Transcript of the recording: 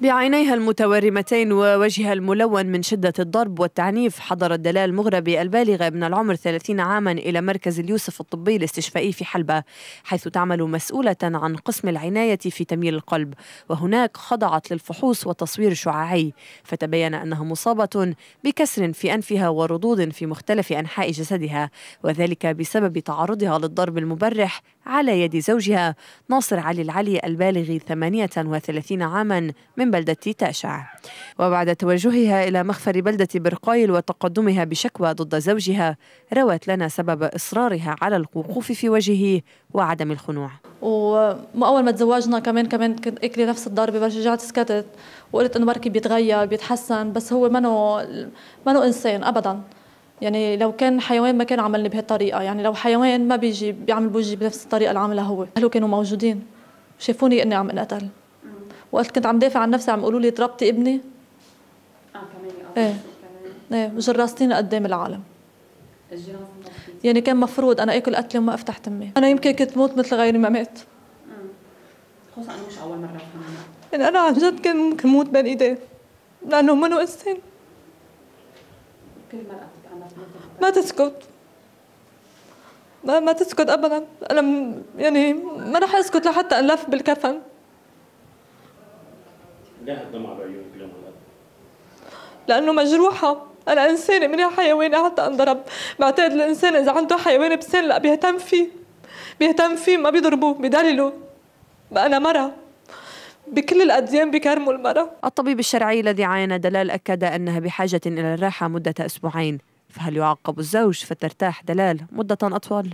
بعينيها المتورمتين ووجهها الملون من شدة الضرب والتعنيف حضرت دلال مغربي البالغة من العمر 30 عاما إلى مركز اليوسف الطبي الاستشفائي في حلبة حيث تعمل مسؤولة عن قسم العناية في تمييل القلب وهناك خضعت للفحوص وتصوير شعاعي فتبين أنها مصابة بكسر في أنفها وردود في مختلف أنحاء جسدها وذلك بسبب تعرضها للضرب المبرح على يد زوجها ناصر علي العلي البالغ 38 عاما من بلدة تاشع وبعد توجهها إلى مخفر بلدة برقايل وتقدمها بشكوى ضد زوجها روت لنا سبب إصرارها على الوقوف في وجهه وعدم الخنوع أول ما تزوجنا كمان كمان كنت اكلي نفس الضربه بس رجعت سكتت وقلت انه بركي بيتغير بيتحسن بس هو منه منه انسان ابدا يعني لو كان حيوان ما كان عملني بهالطريقه يعني لو حيوان ما بيجي بيعمل بوجهي بنفس الطريقه اللي عملها هو اهله كانوا موجودين شافوني اني عم انقتل وقت كنت عم دافع عن نفسي عم يقولوا لي ضربتي ابني اه كمان ايه ايه وجراستينا قدام العالم يعني كان مفروض انا اكل قتلي وما افتح تمي انا يمكن كنت موت مثل غيري ما مات خصوصا انا مش اول مره يعني انا عن جد كنت موت بين ايديه لانه منو انسان كل مرأة ما تسكت ما, ما تسكت ابدا انا يعني ما راح اسكت لحتى انلف بالكفن ليه الدمع بعيونك لما لانه مجروحه انا انسانه منها حيواني حتى انضرب بعتقد الانسان اذا عنده حيوان بسن لا بيهتم فيه بيهتم فيه ما بيضربوه بدلله انا مره بكل الأديان بكرموا المرأة الطبيب الشرعي الذي عاين دلال أكد أنها بحاجة إلى الراحة مدة أسبوعين فهل يعاقب الزوج فترتاح دلال مدة أطول؟